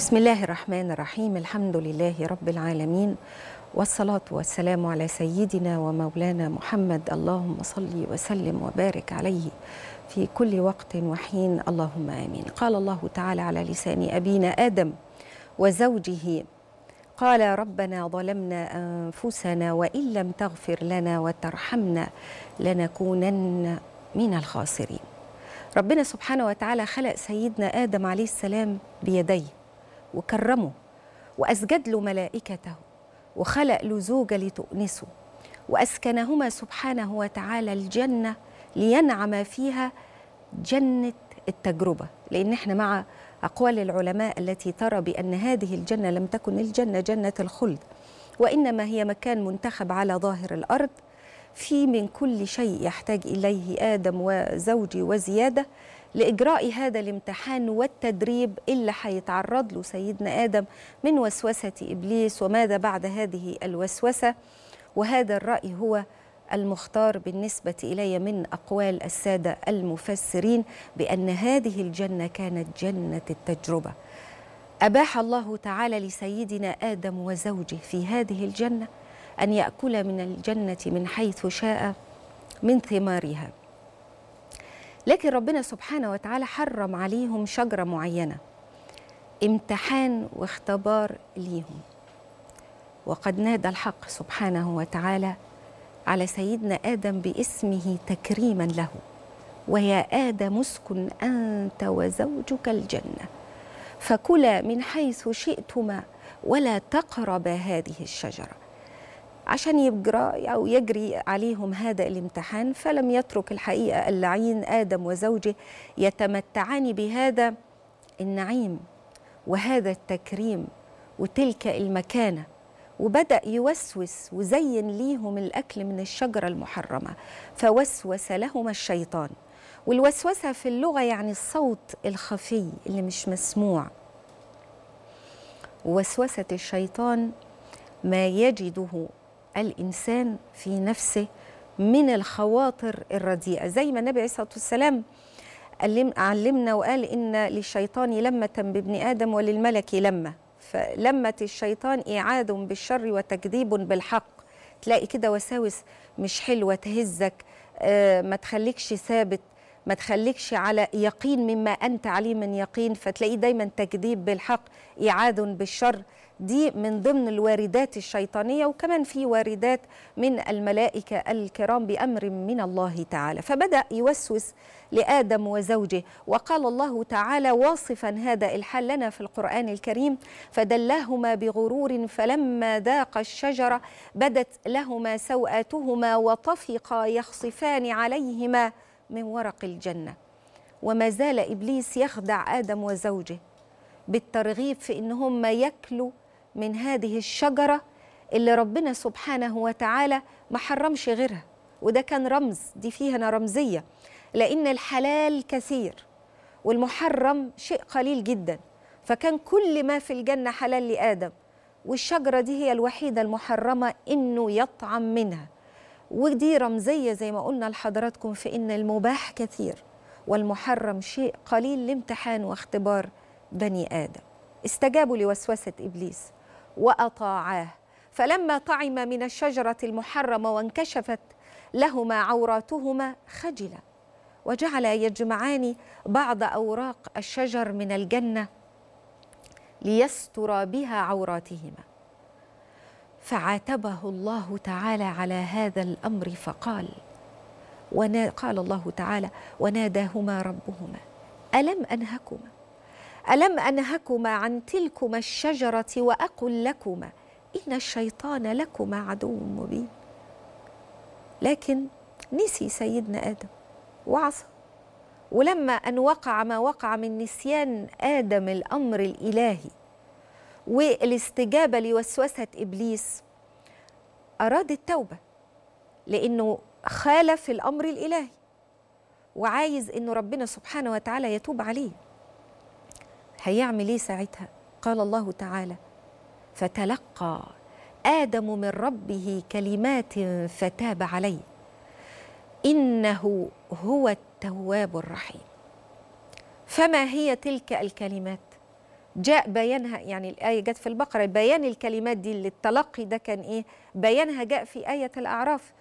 بسم الله الرحمن الرحيم الحمد لله رب العالمين والصلاة والسلام على سيدنا ومولانا محمد اللهم صل وسلم وبارك عليه في كل وقت وحين اللهم آمين قال الله تعالى على لسان أبينا آدم وزوجه قال ربنا ظلمنا أنفسنا وإن لم تغفر لنا وترحمنا لنكونن من الخاسرين ربنا سبحانه وتعالى خلق سيدنا آدم عليه السلام بيديه وكرمه وأسجد له ملائكته وخلق له زوجة لتؤنسه وأسكنهما سبحانه وتعالى الجنة لينعم فيها جنة التجربة لأن احنا مع أقوال العلماء التي ترى بأن هذه الجنة لم تكن الجنة جنة الخلد وإنما هي مكان منتخب على ظاهر الأرض في من كل شيء يحتاج إليه آدم وزوجي وزيادة لإجراء هذا الامتحان والتدريب اللي هيتعرض له سيدنا آدم من وسوسة إبليس وماذا بعد هذه الوسوسة وهذا الرأي هو المختار بالنسبة إلي من أقوال السادة المفسرين بأن هذه الجنة كانت جنة التجربة أباح الله تعالى لسيدنا آدم وزوجه في هذه الجنة أن يأكل من الجنة من حيث شاء من ثمارها لكن ربنا سبحانه وتعالى حرم عليهم شجرة معينة امتحان واختبار ليهم وقد نادى الحق سبحانه وتعالى على سيدنا آدم باسمه تكريما له ويا آدم اسكن أنت وزوجك الجنة فكلا من حيث شئتما ولا تقربا هذه الشجرة عشان يجرى أو يجري عليهم هذا الامتحان فلم يترك الحقيقة اللعين آدم وزوجه يتمتعان بهذا النعيم وهذا التكريم وتلك المكانه وبدأ يوسوس وزين ليهم الأكل من الشجرة المحرمة فوسوس لهما الشيطان والوسوسة في اللغة يعني الصوت الخفي اللي مش مسموع وسوسة الشيطان ما يجده الإنسان في نفسه من الخواطر الرديئة زي ما النبي عليه الصلاة والسلام علمنا وقال إن للشيطان لمة بابن آدم وللملك لمة فلمة الشيطان إعاد بالشر وتكذيب بالحق تلاقي كده وساوس مش حلوة تهزك آه، ما تخليكش ثابت ما تخليكش على يقين مما أنت عليه من يقين فتلاقيه دايما تكذيب بالحق إعاد بالشر دي من ضمن الواردات الشيطانية وكمان في واردات من الملائكة الكرام بأمر من الله تعالى فبدأ يوسوس لآدم وزوجه وقال الله تعالى واصفا هذا الحال لنا في القرآن الكريم فدلهما بغرور فلما ذاق الشجرة بدت لهما سوآتهما وطفقا يخصفان عليهما من ورق الجنة وما زال إبليس يخدع آدم وزوجه بالترغيب في إن هم يكلوا من هذه الشجرة اللي ربنا سبحانه وتعالى ما حرمش غيرها وده كان رمز دي فيها رمزية لأن الحلال كثير والمحرم شيء قليل جدا فكان كل ما في الجنة حلال لآدم والشجرة دي هي الوحيدة المحرمة إنه يطعم منها ودي رمزية زي ما قلنا لحضراتكم في إن المباح كثير والمحرم شيء قليل لامتحان واختبار بني آدم استجابوا لوسوسة إبليس وأطاعاه فلما طعم من الشجرة المحرمة وانكشفت لهما عوراتهما خجلا وجعل يجمعان بعض أوراق الشجر من الجنة ليستر بها عوراتهما فعاتبه الله تعالى على هذا الأمر فقال قال الله تعالى وناداهما ربهما ألم أنهكما ألم أنهكما عن تلكما الشجرة وأقل لكما إن الشيطان لكما عدو مبين لكن نسي سيدنا آدم وعصى ولما أن وقع ما وقع من نسيان آدم الأمر الإلهي والاستجابة لوسوسة إبليس أراد التوبة لأنه خالف الأمر الإلهي وعايز أنه ربنا سبحانه وتعالى يتوب عليه هيعمل ايه ساعتها قال الله تعالى فتلقى ادم من ربه كلمات فتاب عليه انه هو التواب الرحيم فما هي تلك الكلمات جاء بيانها يعني الآية جت في البقرة بيان الكلمات دي اللي التلقي ده كان إيه بيانها جاء في آية الأعراف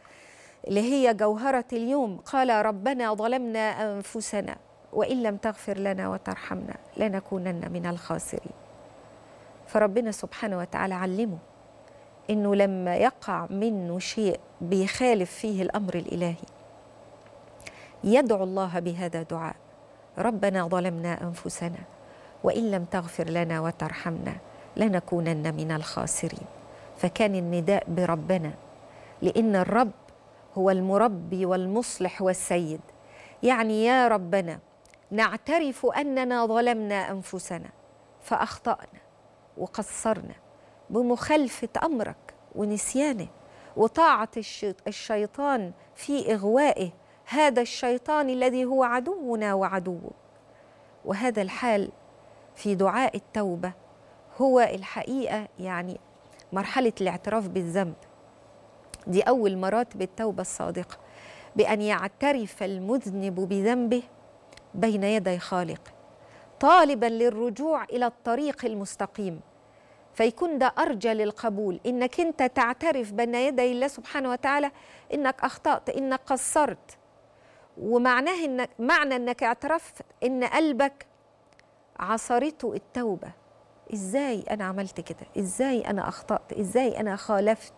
اللي هي جوهرة اليوم قال ربنا ظلمنا أنفسنا وإن لم تغفر لنا وترحمنا لنكونن من الخاسرين فربنا سبحانه وتعالى علمه إنه لما يقع منه شيء بيخالف فيه الأمر الإلهي يدعو الله بهذا دعاء ربنا ظلمنا أنفسنا وإن لم تغفر لنا وترحمنا لنكونن من الخاسرين فكان النداء بربنا لأن الرب هو المربي والمصلح والسيد يعني يا ربنا نعترف اننا ظلمنا انفسنا فاخطانا وقصرنا بمخالفه امرك ونسيانه وطاعه الشيطان في اغوائه هذا الشيطان الذي هو عدونا وعدوك وهذا الحال في دعاء التوبه هو الحقيقه يعني مرحله الاعتراف بالذنب دي اول مراتب التوبه الصادقه بان يعترف المذنب بذنبه بين يدي خالق طالبا للرجوع الى الطريق المستقيم فيكون ده ارجى للقبول انك انت تعترف بين يدي الله سبحانه وتعالى انك اخطات انك قصرت ومعناه انك معنى انك اعترفت ان قلبك عصرته التوبه ازاي انا عملت كده ازاي انا اخطات ازاي انا خالفت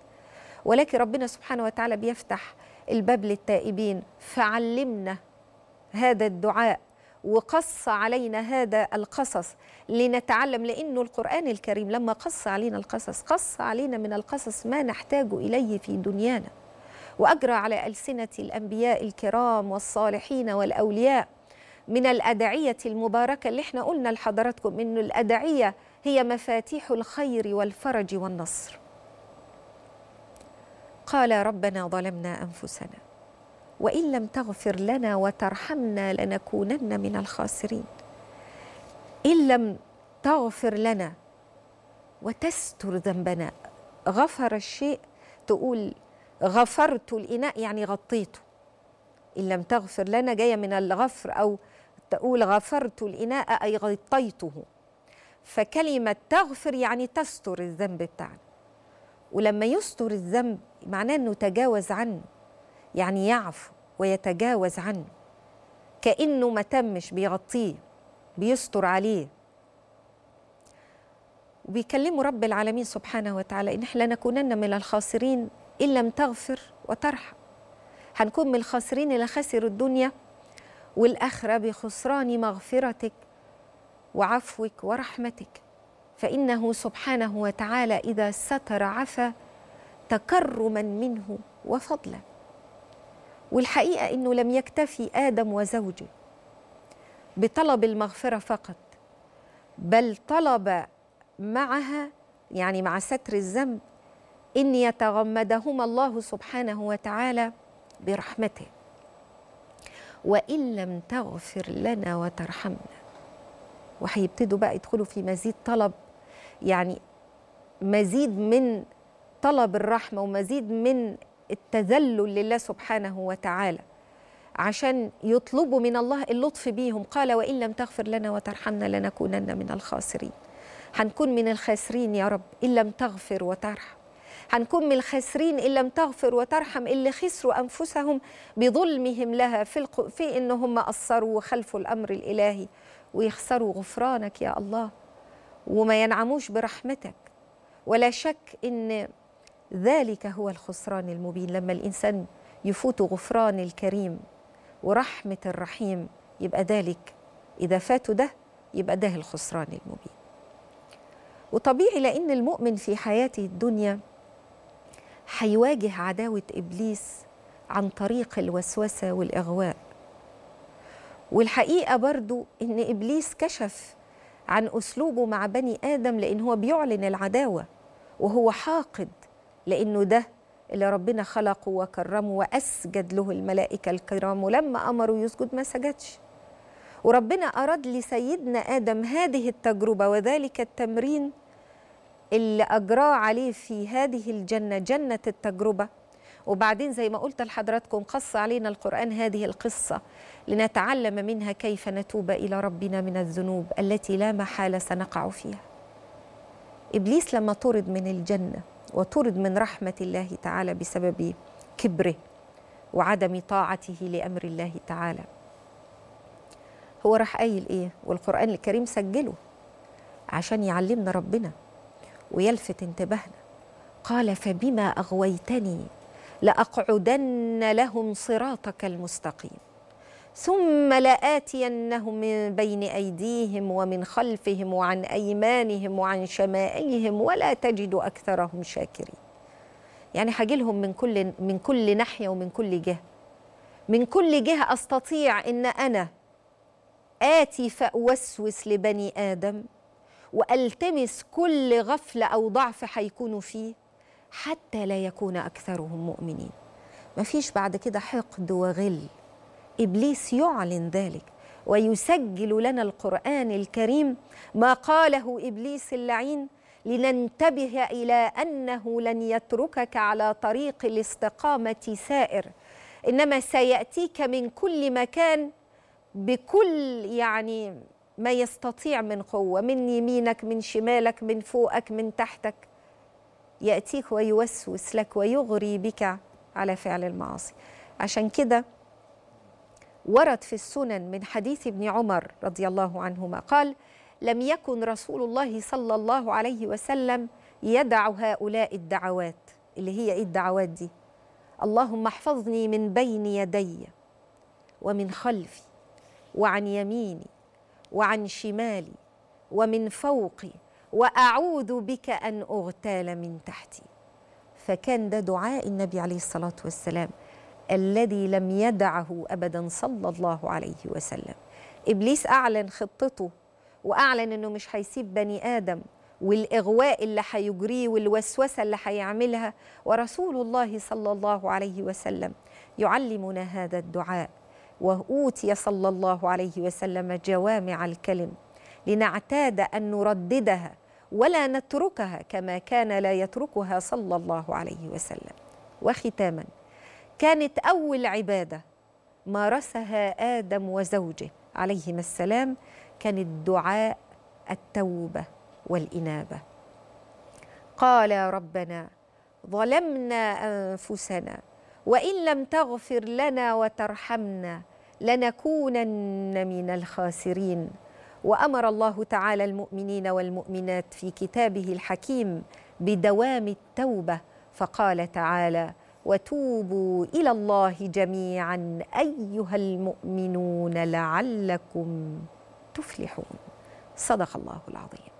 ولكن ربنا سبحانه وتعالى بيفتح الباب للتائبين فعلمنا هذا الدعاء وقص علينا هذا القصص لنتعلم لأنه القرآن الكريم لما قص علينا القصص قص علينا من القصص ما نحتاج إليه في دنيانا وأجرى على ألسنة الأنبياء الكرام والصالحين والأولياء من الأدعية المباركة اللي احنا قلنا لحضراتكم إنه الأدعية هي مفاتيح الخير والفرج والنصر قال ربنا ظلمنا أنفسنا وإن لم تغفر لنا وترحمنا لنكونن من الخاسرين إن لم تغفر لنا وتستر ذنبنا غفر الشيء تقول غفرت الإناء يعني غطيته إن لم تغفر لنا جاية من الغفر أو تقول غفرت الإناء أي غطيته فكلمة تغفر يعني تستر الذنب بتاعنا ولما يستر الذنب معناه أنه تجاوز عنه يعني يعفو ويتجاوز عنه كأنه ما تمش بيغطيه بيستر عليه وبيكلموا رب العالمين سبحانه وتعالى إن إحنا لنكونن من الخاسرين إن لم تغفر وترحم هنكون من الخاسرين اللي خسروا الدنيا والآخرة بخسران مغفرتك وعفوك ورحمتك فإنه سبحانه وتعالى إذا ستر عفا تكرما منه وفضلا والحقيقة أنه لم يكتفي آدم وزوجه بطلب المغفرة فقط بل طلب معها يعني مع ستر الذنب ان يتغمدهما الله سبحانه وتعالى برحمته وان لم تغفر لنا وترحمنا وهيبتدوا بقى يدخلوا في مزيد طلب يعني مزيد من طلب الرحمه ومزيد من التذلل لله سبحانه وتعالى عشان يطلبوا من الله اللطف بيهم قال وإن لم تغفر لنا وترحمنا لنكونن من الخاسرين هنكون من الخاسرين يا رب إن لم تغفر وترحم هنكون من الخاسرين إن لم تغفر وترحم اللي خسروا أنفسهم بظلمهم لها في, الق... في إن هم قصروا وخلفوا الأمر الإلهي ويخسروا غفرانك يا الله وما ينعموش برحمتك ولا شك إن ذلك هو الخسران المبين لما الإنسان يفوت غفران الكريم ورحمة الرحيم يبقى ذلك إذا فاته ده يبقى ده الخسران المبين وطبيعي لأن المؤمن في حياته الدنيا هيواجه عداوة إبليس عن طريق الوسوسة والإغواء والحقيقة برضو إن إبليس كشف عن أسلوبه مع بني آدم لأن هو بيعلن العداوة وهو حاقد لأنه ده اللي ربنا خلقه وكرمه وأسجد له الملائكة الكرام ولما امره يسجد ما سجدش وربنا أراد لسيدنا آدم هذه التجربة وذلك التمرين اللي أجراه عليه في هذه الجنة جنة التجربة وبعدين زي ما قلت لحضراتكم قص علينا القرآن هذه القصة لنتعلم منها كيف نتوب إلى ربنا من الذنوب التي لا محالة سنقع فيها إبليس لما طرد من الجنة وطرد من رحمة الله تعالى بسبب كبره وعدم طاعته لأمر الله تعالى هو راح قايل إيه والقرآن الكريم سجله عشان يعلمنا ربنا ويلفت انتباهنا قال فبما أغويتني لأقعدن لهم صراطك المستقيم ثم لآتينهم من بين أيديهم ومن خلفهم وعن أيمانهم وعن شمائلهم ولا تجد أكثرهم شاكرين يعني لهم من كل, من كل ناحية ومن كل جهة من كل جهة أستطيع أن أنا آتي فأوسوس لبني آدم والتمس كل غفله او ضعف هيكونوا فيه حتى لا يكون اكثرهم مؤمنين مفيش بعد كده حقد وغل إبليس يعلن ذلك ويسجل لنا القرآن الكريم ما قاله إبليس اللعين لننتبه إلى أنه لن يتركك على طريق الاستقامة سائر إنما سيأتيك من كل مكان بكل يعني ما يستطيع من قوة من يمينك من شمالك من فوقك من تحتك يأتيك ويوسوس لك ويغري بك على فعل المعاصي عشان كده ورد في السنن من حديث ابن عمر رضي الله عنهما قال لم يكن رسول الله صلى الله عليه وسلم يدع هؤلاء الدعوات اللي هي ايه الدعوات دي اللهم احفظني من بين يدي ومن خلفي وعن يميني وعن شمالي ومن فوقي واعوذ بك ان اغتال من تحتي فكان ده دعاء النبي عليه الصلاه والسلام الذي لم يدعه أبدا صلى الله عليه وسلم إبليس أعلن خطته وأعلن أنه مش هيسيب بني آدم والإغواء اللي هيجريه والوسوسة اللي هيعملها ورسول الله صلى الله عليه وسلم يعلمنا هذا الدعاء وأوتي صلى الله عليه وسلم جوامع الكلم لنعتاد أن نرددها ولا نتركها كما كان لا يتركها صلى الله عليه وسلم وختاماً كانت أول عبادة مارسها آدم وزوجه عليهما السلام كانت دعاء التوبة والإنابة قال ربنا ظلمنا أنفسنا وإن لم تغفر لنا وترحمنا لنكونن من الخاسرين وأمر الله تعالى المؤمنين والمؤمنات في كتابه الحكيم بدوام التوبة فقال تعالى وتوبوا الى الله جميعا ايها المؤمنون لعلكم تفلحون صدق الله العظيم